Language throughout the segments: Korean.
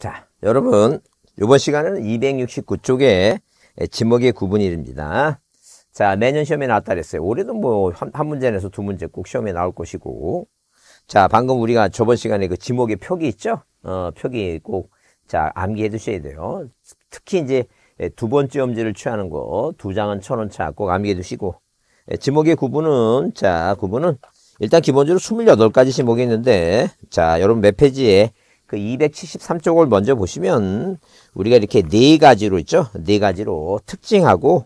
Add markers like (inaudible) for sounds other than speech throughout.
자, 여러분, 이번 시간은 269쪽에 지목의 구분일입니다. 자, 내년 시험에 나왔다 그랬어요. 올해도 뭐, 한, 한 문제 내서 두 문제 꼭 시험에 나올 것이고. 자, 방금 우리가 저번 시간에 그 지목의 표기 있죠? 어, 표기 꼭, 자, 암기해 두셔야 돼요. 특히 이제 두 번째 엄지를 취하는 거, 두 장은 천 원 차 꼭 암기해 두시고. 예, 지목의 구분은, 자, 구분은 일단 기본적으로 28가지 지목이 있는데, 자, 여러분 몇 페이지에 그 273쪽을 먼저 보시면 우리가 이렇게 네 가지로 있죠. 네 가지로 특징하고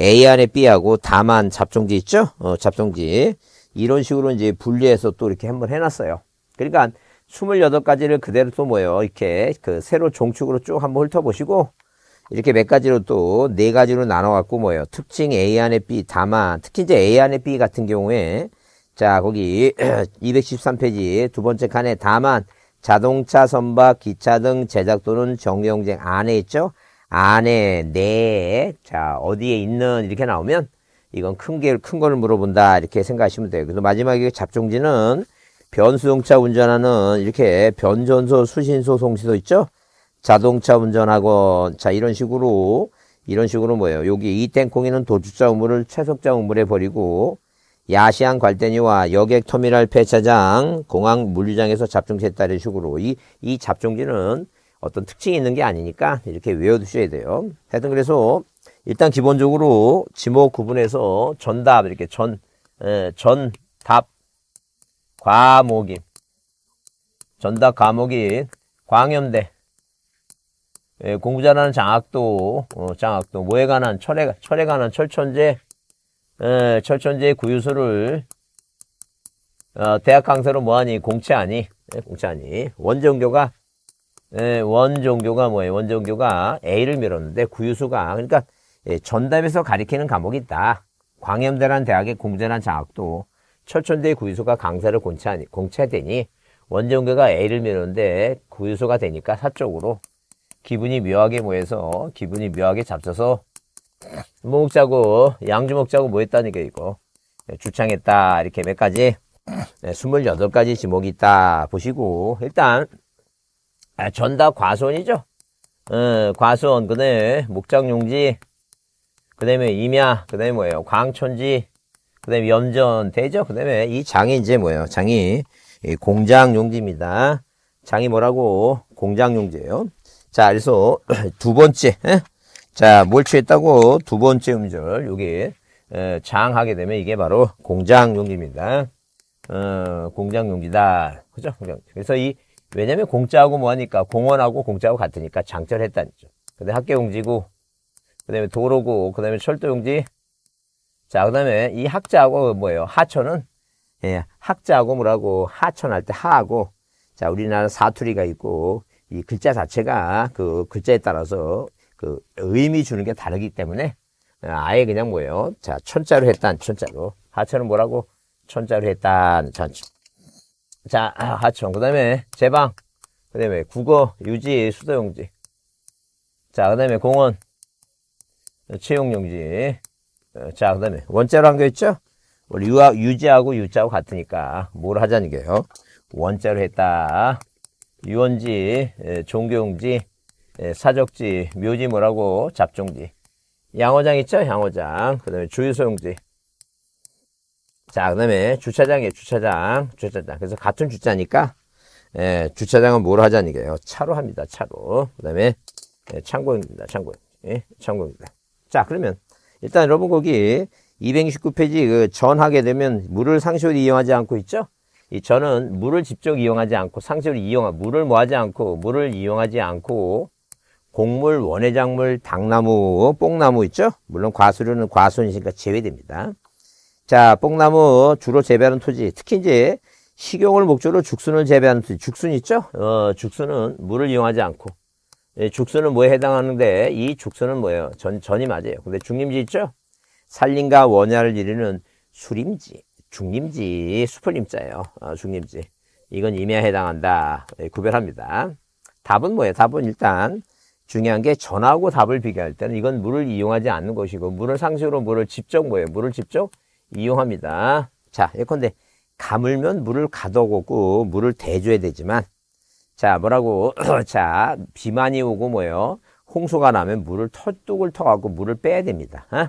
A 안에 B하고 다만 잡종지 있죠. 어, 잡종지 이런 식으로 이제 분리해서 또 이렇게 한번 해놨어요. 그러니까 28가지를 그대로 또 뭐예요. 이렇게 그 세로 종축으로 쭉 한번 훑어보시고 이렇게 몇 가지로 또 네 가지로 나눠갖고 뭐예요. 특징 A 안에 B 다만 특히 이제 A 안에 B 같은 경우에 자 거기 213페이지 (clears throat) 두 번째 칸에 다만 자동차, 선박, 기차 등 제작 또는 정경쟁 안에 있죠. 안에, 내에, 자, 어디에 있는 이렇게 나오면 이건 큰 게, 큰 거를 물어본다. 이렇게 생각하시면 돼요. 그래서 마지막에 잡종지는 변수동차 운전하는 이렇게 변전소, 수신소, 송시도 있죠. 자동차 운전하고 자, 이런 식으로, 이런 식으로 뭐예요. 여기 이 땡콩이는 도주자 우물을 채석자 우물에 버리고 야시안 괄대니와 여객 터미널 폐차장, 공항 물류장에서 잡종지 했다는 식으로 이, 이 잡종지는 어떤 특징이 있는 게 아니니까 이렇게 외워두셔야 돼요. 하여튼 그래서 일단 기본적으로 지목 구분해서 전답 이렇게 전, 에, 전답 과목이 전답 과목이 광염대 에, 공부 잘하는 장학도 어, 장학도 뭐에 관한 철에 철에 관한 철천재 어, 철천지의 구유소를 어, 대학 강사로 뭐하니 공채하니 예, 공채하니 원종교가 에, 예, 원종교가 뭐예요? 원종교가 A를 밀었는데 구유소가 그러니까 예, 전담에서 가리키는 과목이 있다. 광염대란 대학의 공전한 장학도 철천대 구유소가 강사를 공채하니, 공채되니 원종교가 A를 밀었는데 구유소가 되니까 사적으로 기분이 묘하게 모여서 기분이 묘하게 잡쳐서 뭐 먹자고 양주 먹자고 뭐 했다니까 이거 네, 주창했다 이렇게 몇 가지 네, 28가지 지목이 있다 보시고 일단 아, 전다 과손이죠 어, 과손 그 다음에 목장용지 그 다음에 임야 그 다음에 뭐예요 광촌지 그 다음에 염전 되죠 그 다음에 이 장이 이제 뭐예요 장이 공장용지입니다 장이 뭐라고 공장용지예요 자 그래서 (clears throat) 두 번째 에? 자, 뭘 취했다고 두 번째 음절, 여기 장하게 되면 이게 바로 어, 공장 용기입니다. 어, 공장 용기다. 그죠? 그래서 이, 왜냐면 공짜하고 뭐하니까 공원하고 공짜하고 같으니까 장절했다는 거죠. 그 근데 학교 용지고, 그 다음에 도로고, 그 다음에 철도 용지. 자, 그 다음에 이 학자하고 뭐예요? 하천은, 예, 학자하고 뭐라고 하천할 때 하하고, 자, 우리나라 사투리가 있고, 이 글자 자체가 그 글자에 따라서 그 의미 주는 게 다르기 때문에 어, 아예 그냥 뭐예요. 자, 천자로 했단 천자로. 하천은 뭐라고? 천자로 했단 천자. 자, 아, 하천. 그 다음에 제방. 그 다음에 국어, 유지, 수도용지. 자, 그 다음에 공원. 채용용지. 어, 자, 그 다음에 원자로 한 거 있죠? 우리 유하, 유지하고 유자하고 같으니까 뭘 하자는 게요. 원자로 했다. 유원지, 종교용지, 예, 사적지, 묘지 뭐라고 잡종지. 양어장 있죠? 양어장. 그 다음에 주유소용지. 자, 그 다음에 주차장이에요. 주차장. 주차장. 그래서 같은 주차니까, 예, 주차장은 뭐로 하자는 게요. 차로 합니다. 차로. 그 다음에, 예, 창고입니다. 창고. 예, 창고입니다. 자, 그러면, 일단 여러분 거기 269페이지 그 전하게 되면 물을 상시로 이용하지 않고 있죠? 이 전은 물을 직접 이용하지 않고 상시로 이용한 물을 뭐 하지 않고, 물을 이용하지 않고, 곡물, 원해작물, 당나무, 뽕나무 있죠? 물론 과수류는 과수원이니까 제외됩니다. 자, 뽕나무 주로 재배하는 토지, 특히 이제 식용을 목적으로 죽순을 재배하는 토지, 죽순 있죠? 어, 죽순은 물을 이용하지 않고, 예, 죽순은 뭐에 해당하는데 이 죽순은 뭐예요? 전, 전이 맞아요. 근데 중림지 있죠? 산림과 원야를 이루는 수림지, 중림지, 수풀림자예요. 어, 중림지. 이건 임야에 해당한다. 예, 구별합니다. 답은 뭐예요? 답은 일단 중요한 게 전하고 답을 비교할 때는 이건 물을 이용하지 않는 것이고 물을 상식으로 물을 직접 뭐예요? 물을 직접 이용합니다. 자, 예컨대 가물면 물을 가둬오고 물을 대줘야 되지만 자, 뭐라고? (clears throat) 자, 비만이 오고 뭐예요? 홍수가 나면 물을 터뚝을 터갖고 물을 빼야 됩니다. 어?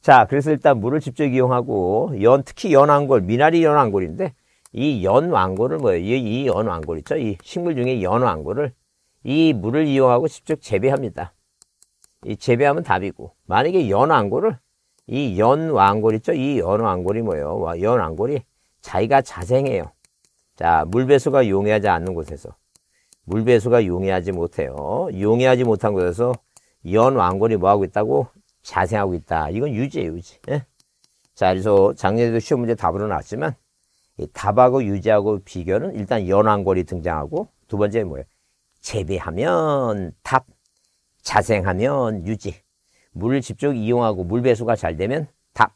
자, 그래서 일단 물을 직접 이용하고 연 특히 연왕골, 미나리 연왕골인데 이 연왕골을 뭐예요? 이 연왕골 있죠? 이 식물 중에 연왕골을 이 물을 이용하고 직접 재배합니다. 이 재배하면 답이고 만약에 연왕골을 이 연왕골 있죠? 이 연왕골이 뭐예요? 와, 연왕골이 자기가 자생해요. 자, 물배수가 용이하지 않는 곳에서 물배수가 용이하지 못해요. 용이하지 못한 곳에서 연왕골이 뭐하고 있다고? 자생하고 있다. 이건 유지예요, 유지. 예? 자, 그래서 작년에도 시험 문제 답으로 나왔지만 답하고 유지하고 비교는 일단 연왕골이 등장하고 두 번째 뭐예요? 재배하면 탑, 자생하면 유지. 물을 직접 이용하고 물 배수가 잘 되면 탑,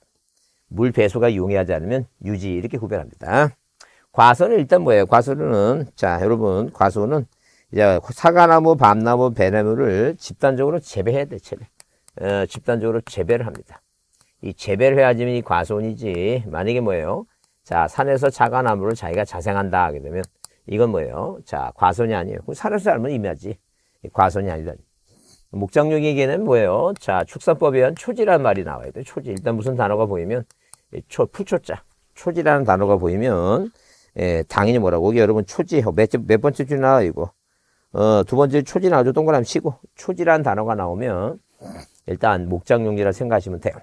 물 배수가 용이하지 않으면 유지 이렇게 구별합니다. 과수는 일단 뭐예요? 과수는 자 여러분 과수는 이제 사과나무, 밤나무, 배나무를 집단적으로 재배해야 돼 재배. 어, 집단적으로 재배를 합니다. 이 재배를 해야지만 이 과수원이지 만약에 뭐예요? 자 산에서 자가나무를 자기가 자생한다 하게 되면 이건 뭐예요? 자, 과손이 아니에요. 그럼 살아서 삶은 임야지. 과손이 아니다 목장용에게는 뭐예요? 자, 축산법에 의한 초지란 말이 나와야 돼. 초지. 일단 무슨 단어가 보이면, 초, 풀초자. 초지라는 단어가 보이면, 예, 당연히 뭐라고. 여러분, 초지, 몇, 몇 번째 줄 나와, 요 이거. 어, 두 번째 초지 나와죠 동그라미 치고. 초지라는 단어가 나오면, 일단 목장용지라 생각하시면 돼요.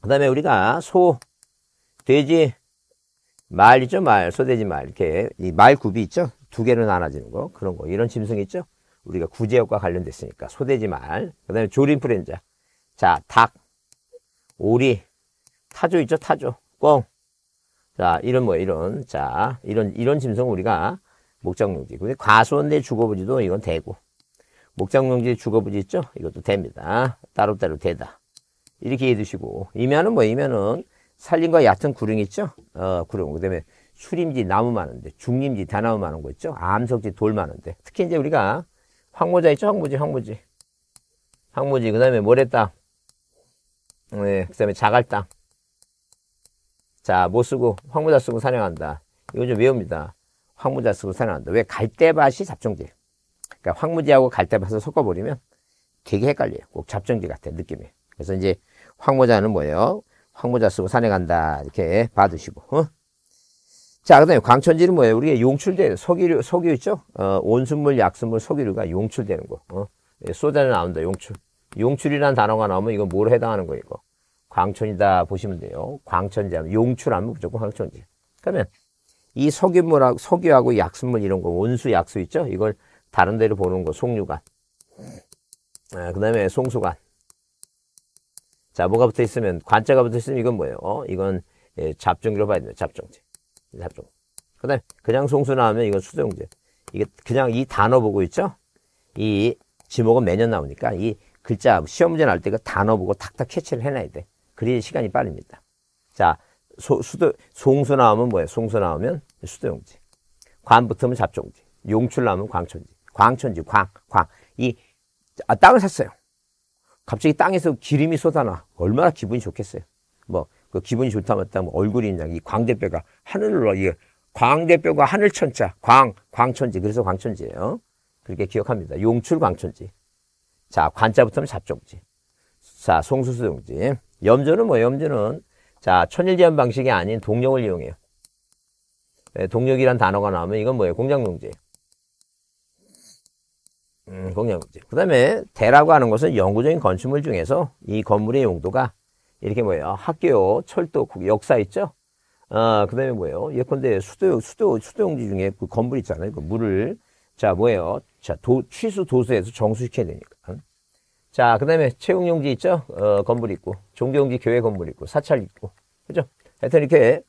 그 다음에 우리가 소, 돼지, 말 있죠, 말. 소돼지 말. 이렇게 이말 굽이 있죠? 두 개로 나눠지는 거. 그런 거. 이런 짐승 있죠? 우리가 구제역과 관련됐으니까 소돼지 말. 그다음에 조림프렌자. 자, 닭, 오리, 타조 있죠, 타조. 꿩. 자, 이런 뭐 이런 자, 이런 이런 짐승 우리가 목장용지. 근데 과수원내 주거부지도 이건 되고. 목장용지 주거부지 있죠? 이것도 됩니다. 따로따로 되다. 이렇게 해 두시고 이면은 뭐 이면은 살림과 얕은 구릉 있죠? 어, 구릉. 그 다음에 수림지 나무 많은데, 중림지 대나무 많은 거 있죠? 암석지 돌 많은데. 특히 이제 우리가 황모자 있죠? 황모지, 황모지. 황모지, 그 다음에 모래땅. 네, 그 다음에 자갈땅. 자, 못 뭐 쓰고, 황모자 쓰고 사냥한다. 이거 좀 외웁니다. 황모자 쓰고 사냥한다. 왜? 갈대밭이 잡종지. 그러니까 황무지하고 갈대밭을 섞어버리면 되게 헷갈려요. 꼭 잡종지 같아, 느낌이. 그래서 이제 황모자는 뭐예요? 황모자 쓰고 산에 간다 이렇게 받으시고 어? 자, 그 다음에 광천지는 뭐예요? 우리가 용출되는 석유류, 석유 있죠? 어, 온수물약수물 석유류가 용출되는 거. 어? 예, 쏟아져 나온다, 용출. 용출이라는 단어가 나오면 이건 뭐로 해당하는 거예요, 이거? 광천이다 보시면 돼요. 광천지 하면 용출하면 무조건 광천지. 그러면 이 석유물하고, 석유하고 약수물 이런 거, 온수, 약수 있죠? 이걸 다른 데로 보는 거, 송류관 아, 그 다음에 송수관. 자, 뭐가 붙어 있으면, 관자가 붙어 있으면 이건 뭐예요? 어? 이건 예, 잡종제로 봐야 돼요. 잡종지 잡종. 그 다음에 그냥 송수 나오면 이건 수종지 이게 그냥 이 단어 보고 있죠? 이 지목은 매년 나오니까 이 글자 시험 문제 나올 때그 단어 보고 탁탁 캐치를 해놔야 돼. 그래야 시간이 빠릅니다. 자, 소, 수도, 송수 나오면 뭐예요? 송수 나오면 수도용지. 관 붙으면 잡종지. 용출 나오면 광천지. 광천지, 광, 광. 이, 아, 땅을 샀어요. 갑자기 땅에서 기름이 쏟아나 얼마나 기분이 좋겠어요. 뭐 그 기분이 좋다 맞다 뭐 얼굴이 그냥 이 광대뼈가 하늘로 이 광대뼈가 하늘천자 광 광천지 그래서 광천지예요. 그렇게 기억합니다. 용출 광천지. 자 관자부터는 잡종지. 자 송수수용지. 염조는 뭐 염조는 자 천일제한 방식이 아닌 동력을 이용해요. 네, 동력이란 단어가 나오면 이건 뭐예요? 공장농지예요. 음, 공용지. 그 다음에 대라고 하는 것은 영구적인 건축물 중에서 이 건물의 용도가 이렇게 뭐예요? 학교, 철도, 역사 있죠? 아, 어, 그 다음에 뭐예요? 예컨대 수도, 수도, 수도용지 중에 그 건물 있잖아요. 그 물을. 자, 뭐예요? 자, 도, 취수 도수에서 정수시켜야 되니까. 자, 그 다음에 채용용지 있죠? 어, 건물 있고. 종교용지 교회 건물 있고. 사찰 있고. 그죠? 하여튼 이렇게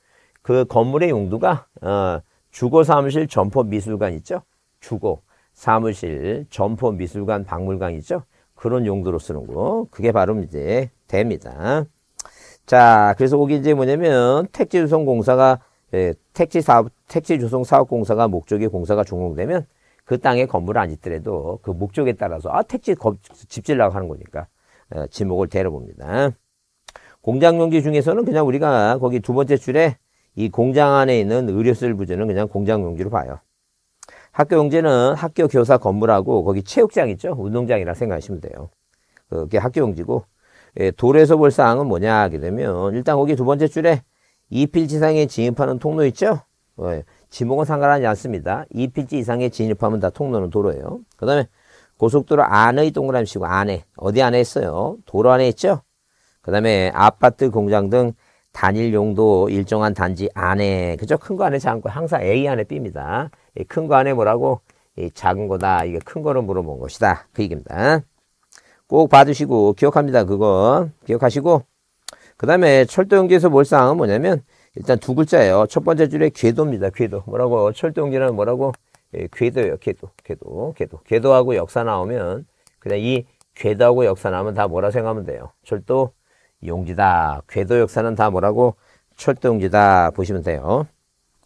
그 건물의 용도가, 어, 주거 사무실, 점포 미술관 있죠? 주거. 사무실, 점포 미술관, 박물관 이죠? 그런 용도로 쓰는 거. 그게 바로 이제 됩니다. 자, 그래서 거기 이제 뭐냐면 택지 조성 공사가 예, 택지 사업, 택지 조성 사업 공사가 목적의 공사가 종료되면 그 땅에 건물을 안 짓더라도 그 목적에 따라서 아 택지 거, 집질라고 하는 거니까 예, 지목을 대려봅니다 공장 용지 중에서는 그냥 우리가 거기 두 번째 줄에 이 공장 안에 있는 의료실 부지는 그냥 공장 용지로 봐요. 학교 용지는 학교 교사 건물하고 거기 체육장 있죠? 운동장이라 생각하시면 돼요. 그게 학교 용지고 예, 돌에서 볼 사항은 뭐냐 하게 되면 일단 거기 두 번째 줄에 이필지 상에 진입하는 통로 있죠? 어, 예, 지목은 상관하지 않습니다. 이필지 이상에 진입하면 다 통로는 도로예요. 그 다음에 고속도로 안의 동그라미시고 안에 어디 안에 있어요? 도로 안에 있죠? 그 다음에 아파트 공장 등 단일 용도 일정한 단지 안에 그죠? 큰 거 안에 작은 거 항상 A 안에 B입니다. 큰거 안에 뭐라고? 이 작은 거다. 이게 큰 거를 물어본 것이다. 그 얘기입니다. 꼭 봐주시고 기억합니다. 그거 기억하시고 그 다음에 철도용기에서뭘 사항은 뭐냐면 일단 두 글자예요. 첫 번째 줄에 궤도입니다. 궤도. 뭐라고? 철도용기는 뭐라고? 예, 궤도예요. 궤도. 궤도. 궤도. 궤도하고 역사 나오면 그냥 이 궤도하고 역사 나오면 다 뭐라 생각하면 돼요. 철도 용지다. 궤도 역사는 다 뭐라고? 철도용지다. 보시면 돼요.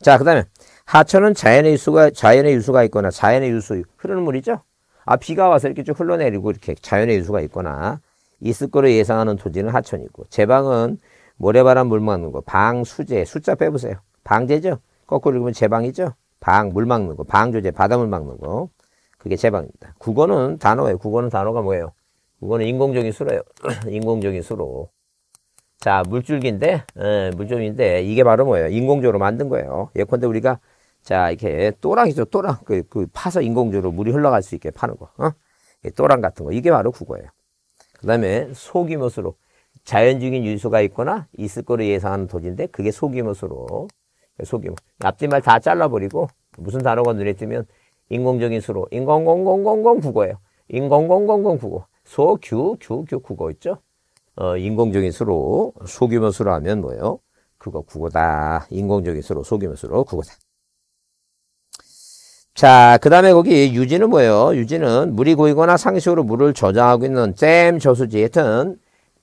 자, 그 다음에 하천은 자연의 유수가 자연의 유수가 있거나 자연의 유수 흐르는 물이죠. 아 비가 와서 이렇게 쭉 흘러내리고 이렇게 자연의 유수가 있거나 있을 거로 예상하는 토지는 하천이고 제방은 모래바람 물 막는 거 방수제 숫자 빼보세요. 방제죠. 거꾸로 읽으면 제방이죠. 방 물 막는 거 방조제 바닷물 막는 거 그게 제방입니다. 국어는 단어예요. 국어는 단어가 뭐예요? 국어는 인공적인 수로예요. (clears throat) 인공적인 수로. 자 물줄기인데 에, 예, 물줄기인데 이게 바로 뭐예요? 인공적으로 만든 거예요. 예컨대 우리가 자, 이렇게 또랑이죠. 또랑. 그, 그 파서 인공적으로 물이 흘러갈 수 있게 파는 거. 어? 또랑 같은 거. 이게 바로 국어예요. 그 다음에 소규모수로. 자연적인 유수가 있거나 있을 거로 예상하는 도지인데 그게 소규모수로. 소규모. 앞뒷말 다 잘라버리고 무슨 단어가 눈에 띄면 인공적인 수로. 인공공공공공 국어예요. 인공공공공 국어. 소규, 규, 규 국어 있죠? 어, 인공적인 수로 소규모 수로 하면 뭐예요? 그거 국어다. 인공적인 수로 소규모 수로 국어다. 자, 그 다음에 거기 유지는 뭐예요? 유지는 물이 고이거나 상시으로 물을 저장하고 있는 댐 저수지. 하여튼,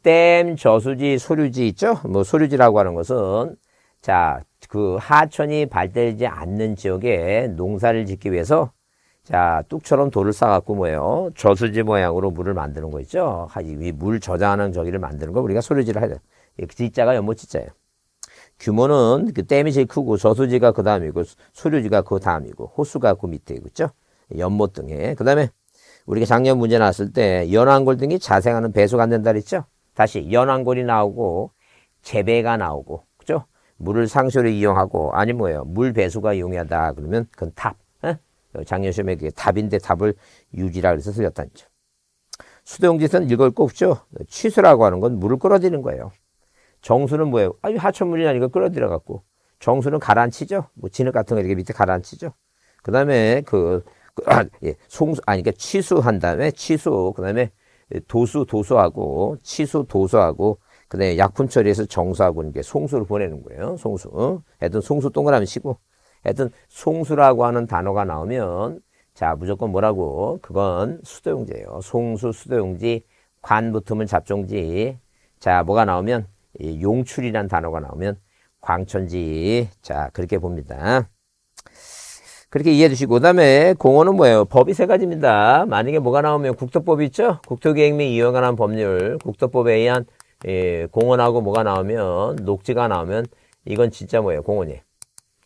댐 저수지, 소류지 있죠? 뭐, 소류지라고 하는 것은, 자, 그 하천이 발달되지 않는 지역에 농사를 짓기 위해서, 자, 뚝처럼 돌을 쌓아갖고 뭐예요? 저수지 모양으로 물을 만드는 거 있죠? 물 저장하는 저기를 만드는 거 우리가 소류지를 하죠. 이 G자가 연못 G자예요. 규모는 그 댐이 제일 크고 저수지가 그 다음이고 수류지가 그 다음이고 호수가 그 밑에 있죠. 연못 등에. 그 다음에 우리가 작년 문제 나왔을 때 연안골 등이 자생하는 배수가 안 된다 그랬죠. 다시 연안골이 나오고 재배가 나오고 그죠? 물을 상수를 이용하고 아니 뭐예요. 물 배수가 용이하다 그러면 그건 탑. 에? 예? 작년 시험에 그게 답인데 탑을 유지라 그래서 쓰였다는 점. 수도용지선 읽을 거 없죠. 취수라고 하는 건 물을 끌어들이는 거예요. 정수는 뭐예요? 아유 하천물이 아니고 끌어들여 갖고 정수는 가라앉히죠. 뭐 진흙 같은 거 이렇게 밑에 가라앉히죠. 그다음에 그그 그, (clears throat) 예, 송수 아니 그니까 취수한 다음에 취수 그다음에 도수 도수하고 취수 도수하고 그다음에 약품 처리해서 정수하고 이게 송수를 보내는 거예요. 송수. 하여튼 송수 동그라미 치고 하여튼 송수라고 하는 단어가 나오면 자 무조건 뭐라고 그건 수도용지예요. 송수 수도용지 관 붙으면 잡종지 자 뭐가 나오면 이 용출이란 단어가 나오면 광천지 자 그렇게 봅니다. 그렇게 이해해 주시고 그 다음에 공헌은 뭐예요? 법이 세 가지입니다. 만약에 뭐가 나오면 국토법 있죠? 국토계획 및 이용에 관한 법률 국토법에 의한 예, 공헌하고 뭐가 나오면 녹지가 나오면 이건 진짜 뭐예요? 공헌이에요.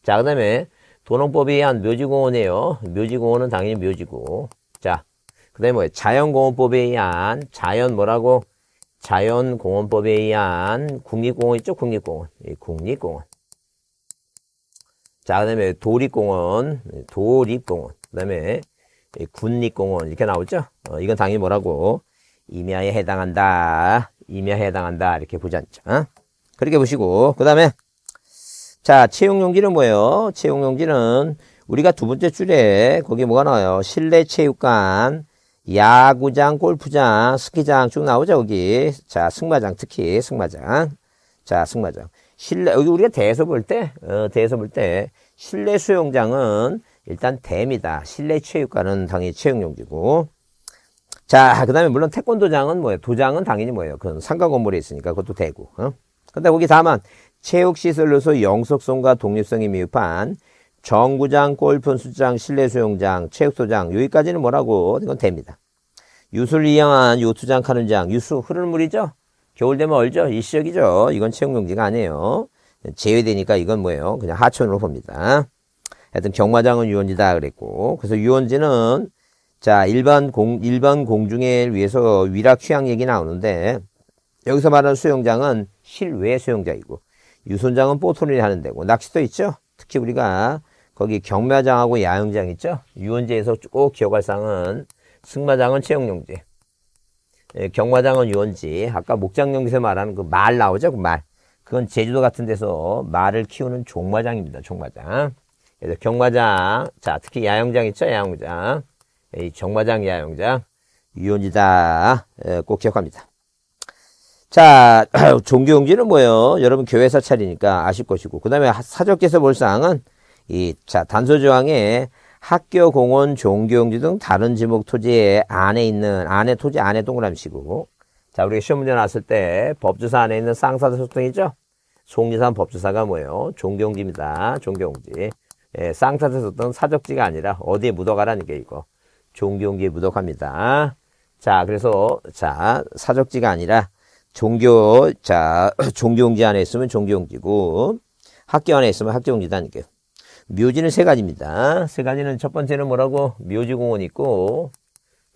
자그 다음에 도농법에 의한 묘지공헌이에요. 묘지공헌은 당연히 묘지고 자그 다음에 뭐예요? 자연공헌법에 의한 자연 뭐라고 자연공원법에 의한 국립공원 있죠? 국립공원. 국립공원. 자, 그 다음에 도립공원, 도립공원. 그 다음에 군립공원. 이렇게 나오죠? 어, 이건 당연히 뭐라고? 임야에 해당한다. 임야에 해당한다. 이렇게 보지 않죠? 어? 그렇게 보시고, 그 다음에, 자, 채용용지는 뭐예요? 채용용지는 우리가 두 번째 줄에 거기 뭐가 나와요? 실내 체육관, 야구장, 골프장, 스키장 쭉 나오죠, 여기. 자, 승마장, 특히 승마장. 자, 승마장. 실내, 여기 우리가 대에서 볼 때, 어, 대에서 볼 때, 실내 수영장은 일단 대입니다. 실내 체육관은 당연히 체육용지고. 자, 그 다음에 물론 태권도장은 뭐예요? 도장은 당연히 뭐예요? 그건 상가 건물에 있으니까 그것도 대구 어? 근데 거기 다만, 체육시설로서 영속성과 독립성이 미흡한 정구장, 골프 수장, 실내 수영장, 체육소장 여기까지는 뭐라고 이건 됩니다. 유수를 이용한 요트장 카누장, 유수 흐르는 물이죠. 겨울 되면 얼죠. 일시적이죠. 이건 채용용지가 아니에요. 제외되니까 이건 뭐예요? 그냥 하천으로 봅니다. 하여튼 경마장은 유원지다 그랬고 그래서 유원지는 자 일반 공 일반 공중에 위해서 위락 취향 얘기 나오는데 여기서 말하는 수영장은 실외 수영장이고 유선장은 보트놀 하는 데고 낚시도 있죠. 특히 우리가 거기 경마장하고 야영장 있죠? 유원지에서 꼭 기억할 사항은 승마장은 채용용지. 예, 경마장은 유원지. 아까 목장용지에서 말하는 그 말 나오죠? 그 말. 그건 제주도 같은 데서 말을 키우는 종마장입니다. 종마장. 그래서 경마장. 자, 특히 야영장 있죠? 야영장. 예, 이 정마장 야영장. 유원지다. 예, 꼭 기억합니다. 자, (clears throat) 종교용지는 뭐예요? 여러분 교회사 차리니까 아실 것이고. 그 다음에 사적께서 볼 사항은 이자 단서 조항에 학교, 공원, 종교용지 등 다른 지목 토지 안에 있는 안에 토지 안에 동그라미 시고자 우리가 시험 문제 나왔을 때 법조사 안에 있는 쌍사자 소통 있죠? 송리산 법조사가 뭐예요? 종교용지입니다. 종교용지. 예, 쌍사자 소통 사적지가 아니라 어디에 묻어가라는 게 이거. 종교용지에 묻어갑니다. 자 그래서 자 사적지가 아니라 종교 자 (clears throat) 종교용지 안에 있으면 종교용지고 학교 안에 있으면 학교용지다니까요. 묘지는 세 가지입니다. 세 가지는 첫 번째는 뭐라고? 묘지공원 있고,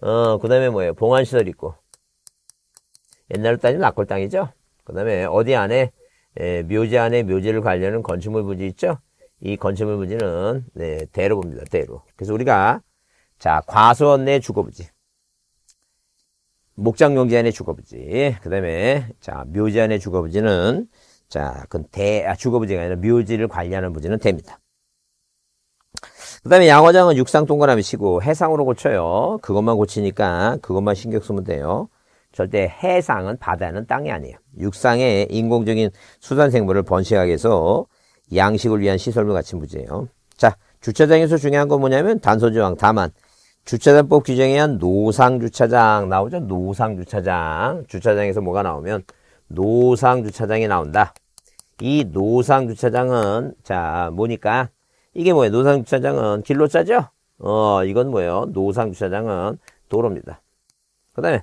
어, 그 다음에 뭐예요? 봉안시설 있고. 옛날로 따지면 낙골 땅이죠? 그 다음에 어디 안에, 에, 예, 묘지 안에 묘지를 관리하는 건축물 부지 있죠? 이 건축물 부지는, 네, 대로 봅니다. 대로. 그래서 우리가, 자, 과수원 내 주거부지. 목장용지 안에 주거부지. 그 다음에, 자, 묘지 안에 주거부지는, 자, 그 대, 아, 주거부지가 아니라 묘지를 관리하는 부지는 됩니다. 그 다음에 양어장은 육상 동그라미 치고 해상으로 고쳐요. 그것만 고치니까 그것만 신경 쓰면 돼요. 절대 해상은 바다는 땅이 아니에요. 육상에 인공적인 수산생물을 번식하게 해서 양식을 위한 시설물 같은 부재예요. 자, 주차장에서 중요한 건 뭐냐면 단소조항 다만 주차장법 규정에 의한 노상주차장 나오죠? 노상주차장. 주차장에서 뭐가 나오면 노상주차장이 나온다. 이 노상주차장은 자, 뭐니까 이게 뭐예요? 노상 주차장은 길로 짜죠? 어, 이건 뭐예요? 노상 주차장은 도로입니다. 그 다음에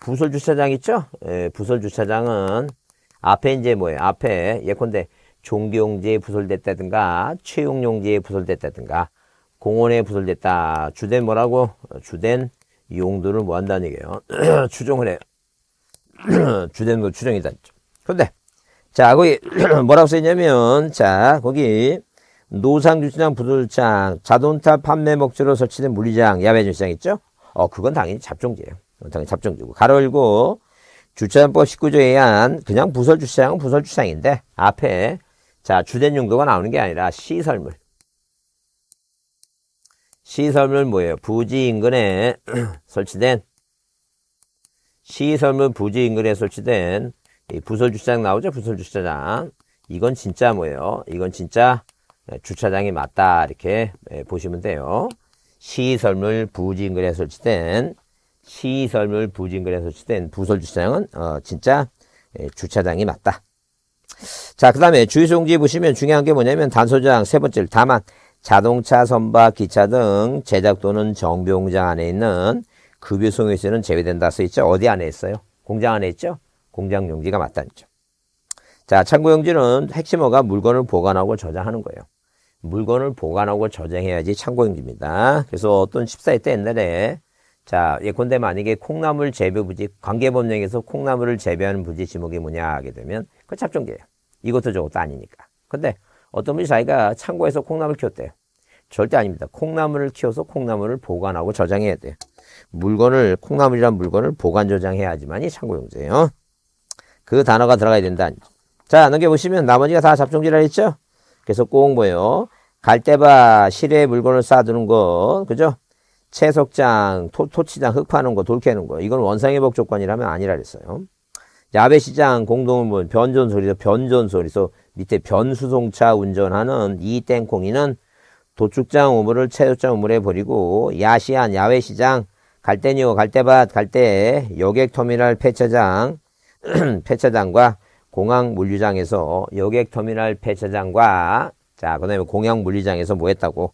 부설 주차장 있죠? 예, 부설 주차장은 앞에 이제 뭐예요? 앞에 예컨대 종교용지에 부설됐다든가 채용용지에 부설됐다든가 공원에 부설됐다. 주된 뭐라고? 주된 용도를 뭐 한다는 얘기예요. (clears throat) 추정을 해요. (clears throat) 주된 뭐 추정이다. 그런데 자 거기 (clears throat) 뭐라고 써있냐면 자 거기 노상 주차장, 부도주차장, 자동차 판매 목적으로 설치된 물리장, 야외 주차장 있죠? 어, 그건 당연히 잡종지예요 당연히 잡종지고 가로 열고 주차장법 19조에 의한 그냥 부설 주차장은 부설 주차장인데 앞에 자 주된 용도가 나오는 게 아니라 시설물. 시설물 뭐예요? 부지 인근에 (clears throat) 설치된 시설물 부지 인근에 설치된 부설 주차장 나오죠? 부설 주차장. 이건 진짜 뭐예요? 이건 진짜 네, 주차장이 맞다 이렇게 예, 보시면 돼요. 시설물 부진근에 설치된 시설물 부진근에 설치된 부설 주차장은 어, 진짜 예, 주차장이 맞다. 자, 그 다음에 주유소용지 보시면 중요한 게 뭐냐면 단소장 세 번째 다만 자동차, 선박, 기차 등 제작 또는 정비공장 안에 있는 급유소용지는 제외된다 써있죠. 어디 안에 있어요? 공장 안에 있죠? 공장 용지가 맞다는 죠 자, 창고용지는 핵심어가 물건을 보관하고 저장하는 거예요. 물건을 보관하고 저장해야지 창고용지입니다. 그래서 어떤 14일때 옛날에 자 예컨대 만약에 콩나물 재배 부지 관계법령에서 콩나물을 재배하는 부지 지목이 뭐냐 하게 되면 그 잡종계예요. 이것도 저것도 아니니까. 근데 어떤 분이 자기가 창고에서 콩나물 키웠대요. 절대 아닙니다. 콩나물을 키워서 콩나물을 보관하고 저장해야 돼요. 물건을 콩나물이란 물건을 보관 저장해야지만이 창고용지예요. 그 단어가 들어가야 된다. 자 넘겨보시면 나머지가 다 잡종지라 했죠? 그래서 꽁보요 갈대밭 실외 물건을 쌓아두는 거, 그죠? 채석장, 토, 토치장 흙 파는 거, 돌 캐는 거. 이건 원상회복 조건이라면 아니라 그랬어요. 야외시장 공동문 변전소리죠. 변전소리서 밑에 변수송차 운전하는 이 땡콩이는 도축장 우물을 채소장 우물에 버리고 야시한 야외시장 갈대뉴 갈대밭 갈대 여객터미널 폐차장 (clears throat) 폐차장과 공항 물류장에서 여객터미널 폐차장과 자, 그 다음에 공영 물리장에서 뭐 했다고?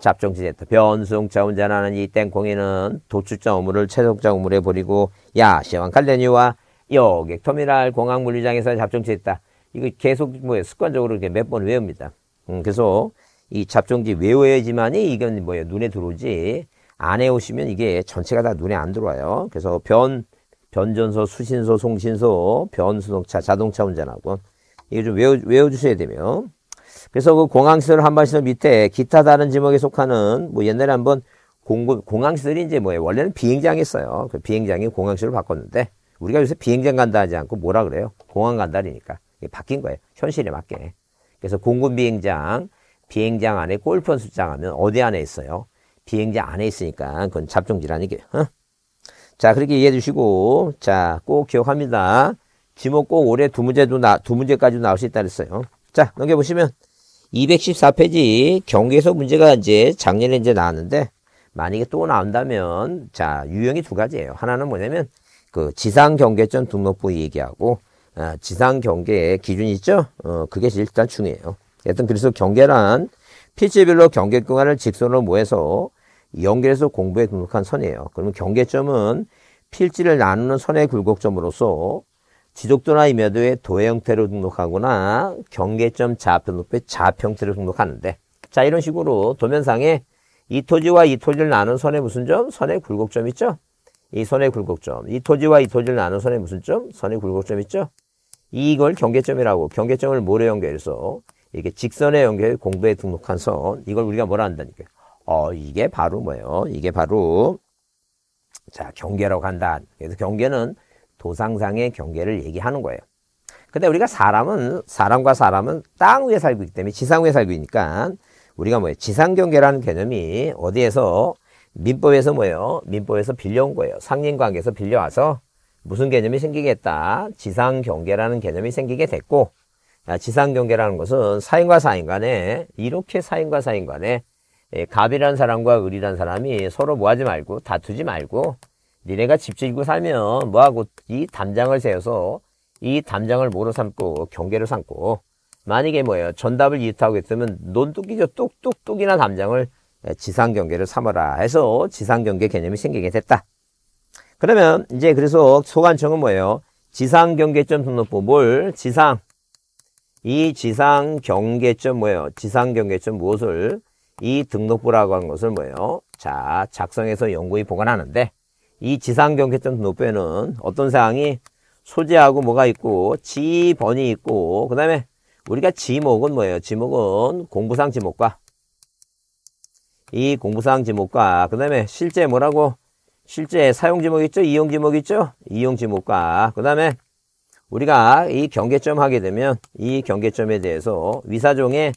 잡종지제트 변수응차 운전하는 이 땐공이는 도출자 우물을 최속자 우물에 버리고 야 시왕 칼데니와 여객 터미널 공항 물리장에서 잡종지했다. 이거 계속 뭐 습관적으로 이렇게 몇 번 외웁니다. 음, 그래서 이 잡종지 외워야지만이 이건 뭐예요 눈에 들어오지 안 해오시면 이게 전체가 다 눈에 안 들어와요. 그래서 변 변전소 수신소 송신소 변수동차 자동차 운전하고 이거 좀 외워 외워주셔야 되며. 그래서 그 공항시설 한반시설 밑에 기타 다른 지목에 속하는 뭐 옛날에 한번 공급, 공항시설이 이제 뭐예요? 원래는 비행장이었어요. 그 비행장이 공항시설을 바꿨는데 우리가 요새 비행장 간다 하지 않고 뭐라 그래요? 공항 간다니까 이게 바뀐 거예요. 현실에 맞게. 그래서 공군 비행장, 비행장 안에 골프 연습장 하면 어디 안에 있어요? 비행장 안에 있으니까 그건 잡종질아니게 어? 자, 그렇게 이해해 주시고 자, 꼭 기억합니다. 지목 꼭 올해 두 문제도 나, 두 문제까지 도 나올 수 있다 그랬어요. 자, 넘겨보시면 214페이지 경계에서 문제가 이제 작년에 이제 나왔는데 만약에 또 나온다면 자 유형이 두 가지예요. 하나는 뭐냐면 그 지상 경계점 등록부 얘기하고 아, 지상 경계의 기준 이 있죠? 어, 그게 일단 중요해요. 여튼 그래서 경계란 필지별로 경계 구간을 직선으로 모여서 연결해서 공부에 등록한 선이에요. 그러면 경계점은 필지를 나누는 선의 굴곡점으로서 지속도나 임야도의 도의 형태로 등록하거나 경계점 좌표 높이 좌표 형태로 등록하는데 자 이런 식으로 도면상에 이 토지와 이 토지를 나눈 선의 무슨 점? 선의 굴곡점 있죠? 이 선의 굴곡점. 이 토지와 이 토지를 나눈 선의 무슨 점? 선의 굴곡점 있죠? 이걸 경계점이라고 경계점을 모래 연결해서 이렇게 직선의 연결 공도에 등록한 선 이걸 우리가 뭐라 한다니까요. 어 이게 바로 뭐예요? 이게 바로 자 경계라고 한다. 그래서 경계는 도상상의 경계를 얘기하는 거예요. 근데 우리가 사람은 사람과 사람은 땅 위에 살고 있기 때문에 지상 위에 살고 있으니까 우리가 뭐예요? 지상 경계라는 개념이 어디에서 민법에서 뭐예요? 민법에서 빌려온 거예요. 상인 관계에서 빌려와서 무슨 개념이 생기겠다? 지상 경계라는 개념이 생기게 됐고 지상 경계라는 것은 사인과 사인 간에 이렇게 사인과 사인 간에 예, 갑이라는 사람과 을이란 사람이 서로 뭐하지 말고 다투지 말고 니네가 집짓고 살면 뭐하고 이 담장을 세워서 이 담장을 뭐로 삼고 경계로 삼고 만약에 뭐예요 전답을 이웃하고 있으면 논뚝이죠 뚝뚝뚝이나 담장을 지상경계를 삼아라 해서 지상경계 개념이 생기게 됐다 그러면 이제 그래서 소관청은 뭐예요 지상경계점 등록부뭘 지상 이 지상경계점 뭐예요 지상경계점 무엇을 이 등록부라고 하는 것을 뭐예요 자 작성해서 연구에 보관하는데 이 지상경계점 노뼈는 어떤 사항이 소재하고 뭐가 있고 지번이 있고 그 다음에 우리가 지목은 뭐예요? 지목은 공부상 지목과 이 공부상 지목과 그 다음에 실제 뭐라고 실제 사용 지목 있죠? 이용 지목 있죠? 이용 지목과 그 다음에 우리가 이 경계점 하게 되면 이 경계점에 대해서 위사종의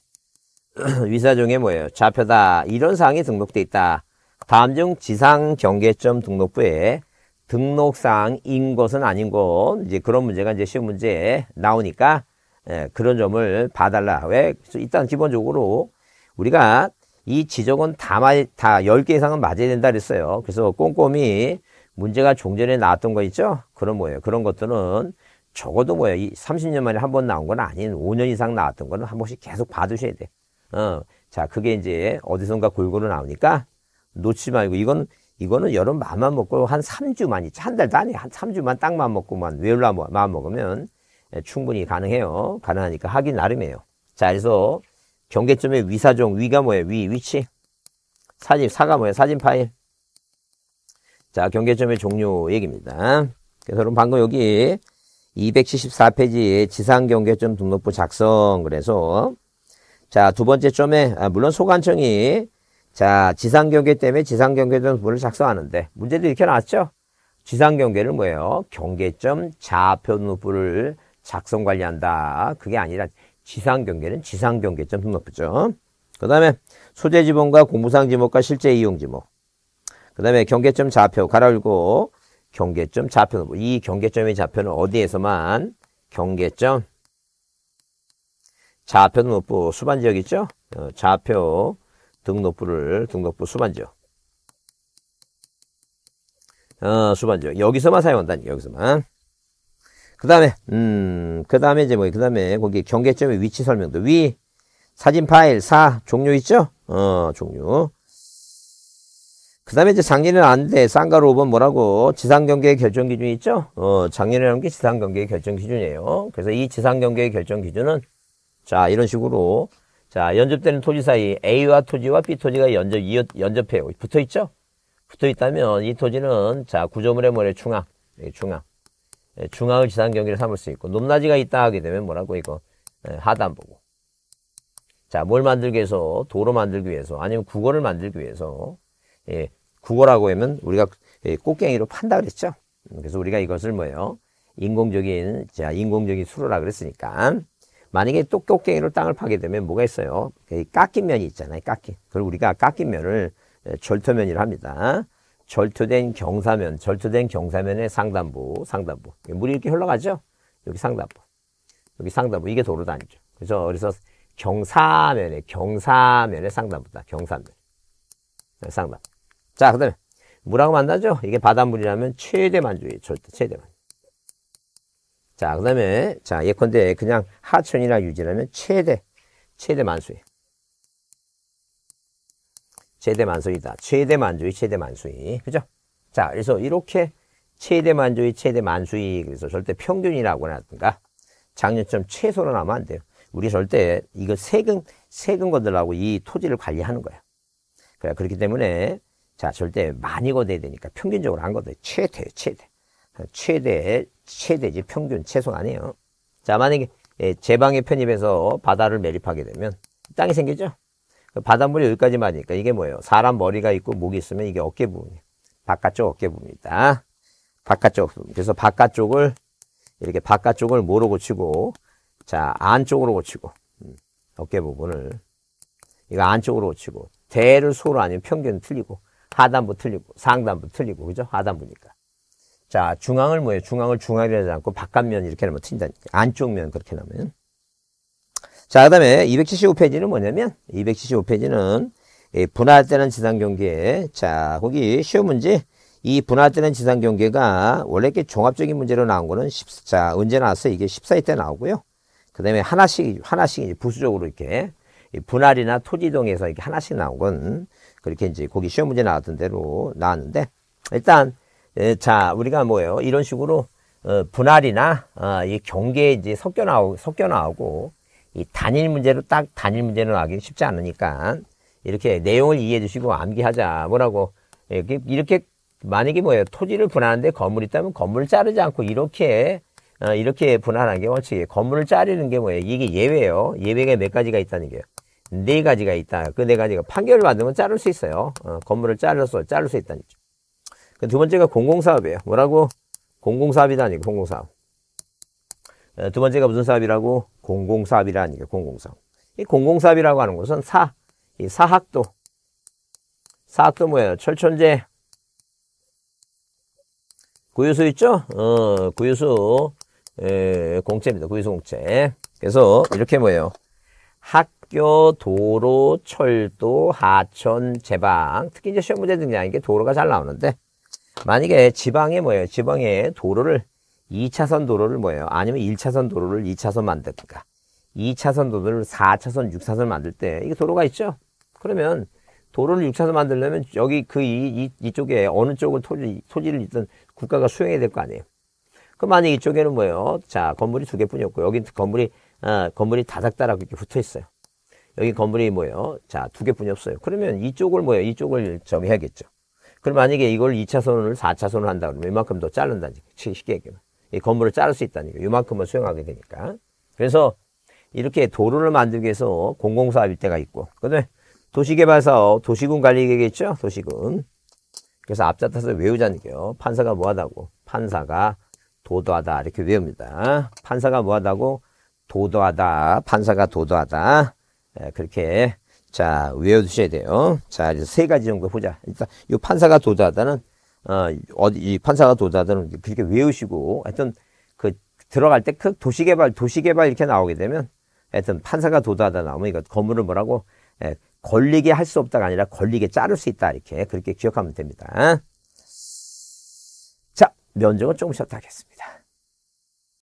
(clears throat) 위사종의 뭐예요? 좌표다 이런 사항이 등록돼 있다 다음 중 지상 경계점 등록부에 등록사항인 것은 아닌 것 이제 그런 문제가 이제 시험 문제에 나오니까 예, 그런 점을 봐달라. 왜? 일단 기본적으로 우리가 이 지적은 다, 말, 다 10개 이상은 맞아야 된다 그랬어요. 그래서 꼼꼼히 문제가 종전에 나왔던 거 있죠? 그런 뭐예요. 그런 것들은 적어도 뭐예요. 이 30년 만에 한 번 나온 건 아닌 5년 이상 나왔던 거는 한 번씩 계속 봐두셔야 돼. 어. 자, 그게 이제 어디선가 골고루 나오니까 놓지 말고 이건 이거는 여름 마음만 먹고 한 3주만 있지 한 달도 아니에요. 한 3주만 딱만 먹고만 외울라 마음 먹으면 예, 충분히 가능해요. 가능하니까 하기 나름이에요. 자 그래서 경계점의 위사종 위가 뭐예요? 위 위치 사진 사가 뭐예요? 사진 파일 자 경계점의 종료 얘기입니다. 그래서 여러분 방금 여기 2 7 4페이지 지상경계점 등록부 작성 그래서 자 두 번째 점에 아, 물론 소관청이 자, 지상경계 때문에 지상경계점분을 작성하는데 문제도 이렇게 나왔죠? 지상경계는 뭐예요? 경계점 좌표부를 작성 관리한다. 그게 아니라 지상경계는 지상경계점 등록부죠. 그 다음에 소재지목과 공부상지목과 실제이용지목. 그 다음에 경계점 좌표 가아고 경계점 좌표. 부이 경계점의 좌표는 어디에서만 경계점 어, 좌표 등록부 수반지역 있죠? 좌표 등록부를 등록부 수반죠. 어, 수반죠. 여기서만 사용한다니 여기서만. 그 다음에 음, 그 다음에 이제 뭐그 다음에 거기 경계점의 위치 설명도 위 사진 파일 4 종류 있죠? 어, 종류. 그 다음에 이제 작년에는 안 돼. 쌍가루 5번 뭐라고? 지상경계의 결정 기준 있죠? 어, 작년이는게 지상경계의 결정 기준이에요. 그래서 이 지상경계의 결정 기준은, 자, 이런 식으로 자, 연접되는 토지 사이 A와 토지와 B 토지가 연접, 연접해요. 붙어 있죠? 붙어 있다면 이 토지는 자, 구조물의 뭐래 중앙, 중앙. 예, 중앙을 지상 경계를 삼을 수 있고, 높낮이가 있다 하게 되면 뭐라고 이거, 예, 하단 보고. 자, 뭘 만들기 위해서, 도로 만들기 위해서, 아니면 국어를 만들기 위해서, 예, 국어라고 하면 우리가 예, 꽃갱이로 판다 그랬죠? 음, 그래서 우리가 이것을 뭐예요? 인공적인, 자, 인공적인 수로라 그랬으니까. 만약에 똑 똑갱이로 땅을 파게 되면 뭐가 있어요? 깎인 면이 있잖아요. 깎인. 그걸 우리가 깎인 면을 절토면이라 합니다. 절토된 경사면, 절토된 경사면의 상단부, 상단부. 물이 이렇게 흘러가죠? 여기 상단부. 여기 상단부. 이게 도로 단위죠. 그래서 그래서 경사면의, 경사면의 상단부다. 경사면. 네, 상단 자, 그 다음에 물하고 만나죠? 이게 바닷물이라면 최대 만조예요. 절대, 최대 만 자, 그 다음에, 자, 예컨대 그냥 하천이나 유지라면 최대, 최대 만수예 최대 만수이다. 최대 만수이, 최대 만수이. 그죠? 자, 그래서 이렇게 최대 만수이, 최대 만수이. 그래서 절대 평균이라고 하든가 작년처럼 최소로 나면 안 돼요. 우리 절대 이거 세금, 세금거들하고 이 토지를 관리하는 거야. 그래, 그렇기 때문에 자, 절대 많이 거둬야 되니까 평균적으로 한거둬 최대, 최대. 최대 최대지 평균 최소아니에요자 만약에 예, 제방에 편입해서 바다를 매립하게 되면 땅이 생기죠. 그 바닷물이 여기까지만이니까 이게 뭐예요? 사람 머리가 있고 목이 있으면 이게 어깨 부분이에요. 바깥쪽 어깨 부분입니다 바깥쪽 부분. 그래서 바깥쪽을 이렇게 바깥쪽을 뭐로 고치고 자 안쪽으로 고치고 음, 어깨 부분을 이거 안쪽으로 고치고 대를 소로 아니면 평균 틀리고 하단부 틀리고 상단부 틀리고 그죠? 하단부니까 자, 중앙을 뭐예요? 중앙을 중앙이라 하지 않고 바깥면 이렇게 하면 튼다니까. 안쪽면 그렇게 나면. 자, 그 다음에 275페이지는 뭐냐면, 275페이지는 분할되는 지상경계. 자, 거기 시험 문제. 이분할되는 지상경계가 원래 이렇게 종합적인 문제로 나온 거는 10, 자, 언제 나왔어? 이게 14일 때 나오고요. 그 다음에 하나씩, 하나씩 부수적으로 이렇게 분할이나 토지동에서 이렇게 하나씩 나온 건 그렇게 이제 거기 시험 문제 나왔던 대로 나왔는데, 일단 예, 자, 우리가 뭐예요? 이런 식으로 어, 분할이나 어, 이 경계에 이제 섞여 나오 섞여 나오고 이 단일 문제로 딱 단일 문제는 하기 쉽지 않으니까 이렇게 내용을 이해해 주시고 암기하자 뭐라고 예, 이렇게 이렇게 만약에 뭐예요? 토지를 분할하는데 건물이 있다면 건물을 자르지 않고 이렇게 어, 이렇게 분할하는 게 원칙이에요. 건물을 자르는 게 뭐예요? 이게 예외예요. 예외가 몇 가지가 있다는 게요. 네 가지가 있다. 그 네 가지가 판결을 받으면 자를 수 있어요. 어, 건물을 잘라서 자를 수 있다는 거죠. 그 두 번째가 공공사업이에요. 뭐라고? 공공사업이다 아니고 공공사업. 어, 두 번째가 무슨 사업이라고? 공공사업이라 아니고 공공사업. 이 공공사업이라고 하는 것은 사, 이 사학도. 사학도 뭐예요? 철천재. 구유수 있죠? 어, 구유수, 에, 예, 공채입니다. 구유수 공채. 그래서 이렇게 뭐예요? 학교, 도로, 철도, 하천, 제방. 특히 이제 시험 문제 등이라는 게 도로가 잘 나오는데, 만약에 지방에 뭐예요? 지방에 도로를 2차선 도로를 뭐예요? 아니면 1차선 도로를 2차선 만든가 2차선 도로를 4차선, 6차선 만들 때 이게 도로가 있죠? 그러면 도로를 6차선 만들려면 여기 그 이, 이, 쪽에 어느 쪽을 토지, 토지를 있던 국가가 수용해야 될 거 아니에요? 그럼 만약 이쪽에는 뭐예요? 자, 건물이 두 개뿐이었고 여기 건물이 아, 건물이 다닥다닥 이렇게 붙어 있어요. 여기 건물이 뭐예요? 자, 두 개뿐이 없어요. 그러면 이쪽을 뭐예요? 이쪽을 정 해야겠죠. 그럼 만약에 이걸 2차선을 4차선을 한다 그러면 이만큼 더자른다니까기 쉽게 얘기하면. 이 건물을 자를 수있다니까기 이만큼만 수용하게 되니까. 그래서 이렇게 도로를 만들기 위해서 공공사업일 때가 있고, 그 다음에 도시개발사업, 도시군 관리계획 있죠? 도시군. 그래서 앞잡아서 외우자는 게요. 판사가 뭐하다고? 판사가 도도하다. 이렇게 외웁니다. 판사가 뭐하다고? 도도하다. 판사가 도도하다. 예, 그렇게 자, 외워두셔야 돼요. 자, 이제 세 가지 정도 보자. 일단, 이 판사가 도자다는, 어, 이 판사가 도자다는 그렇게 외우시고, 하여튼, 그, 들어갈 때그 도시개발, 도시개발 이렇게 나오게 되면, 하여튼, 판사가 도자다 나오면 이거 건물을 뭐라고, 예, 걸리게 할 수 없다가 아니라 걸리게 자를 수 있다. 이렇게, 그렇게 기억하면 됩니다. 자, 면적은 조금씩 하겠습니다.